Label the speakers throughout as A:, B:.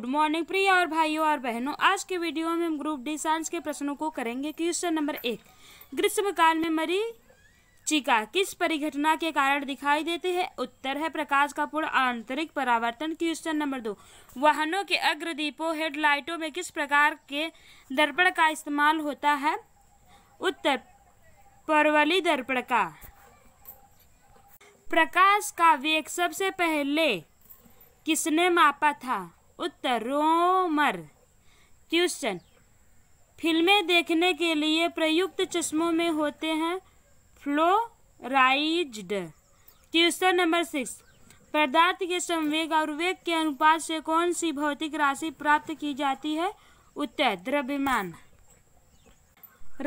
A: good morning प्रिय और भाइयों और बहनों आज के वीडियो में हम ग्रुप डी साइंस के प्रश्नों को करेंगे क्वेश्चन नंबर एक ग्रीष्मकाल में मरी चीका किस परिघटना के कारण दिखाई देते हैं उत्तर है प्रकाश का पूर्ण आंतरिक परावर्तन क्वेश्चन नंबर दो वाहनों के अग्रदीपों हेडलाइटों में किस प्रकार के दर्पण का इस्तेमाल होता है उत्तर परवली दर्पण का प्रकाश का वेग सबसे पहले किसने मापा था उत्तर रोमर क्वेश्चन फिल्में देखने के लिए प्रयुक्त चश्मों में होते हैं फ्लोराइज्ड क्वेश्चन नंबर सिक्स पदार्थ के संवेग और वेग के अनुपात से कौन सी भौतिक राशि प्राप्त की जाती है उत्तर द्रव्यमान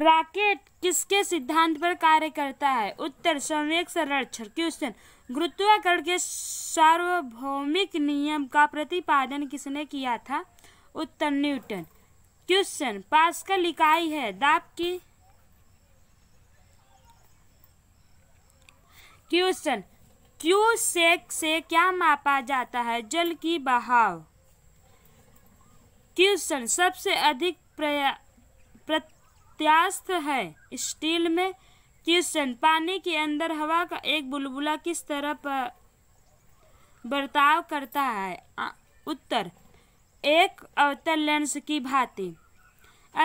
A: रॉकेट किसके सिद्धांत पर कार्य करता है उत्तर संवेग संरक्षण क्वेश्चन गुरुत्वाकर्षण के सार्वभौमिक नियम का प्रतिपादन किसने किया था उत्तर न्यूटन क्वेश्चन पास्कल इकाई है दाब की क्वेश्चन क्यू सेक से क्या मापा जाता है जल की बहाव क्वेश्चन सबसे अधिक प्रत्यास्थ है स्टील में क्वेश्चन पानी के अंदर हवा का एक बुलबुला किस तरह पर बर्ताव करता है उत्तर एक अवतर लेंस की भांति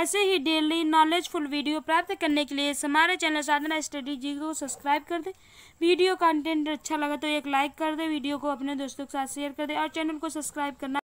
A: ऐसे ही डेली नॉलेजफुल वीडियो प्राप्त करने के लिए हमारे चैनल साधना स्टडी जी को सब्सक्राइब कर दें वीडियो कंटेंट अच्छा लगा तो एक लाइक कर दें वीडियो को अपने दोस्तों के साथ शेयर कर दें और चैनल को सब्सक्राइब करना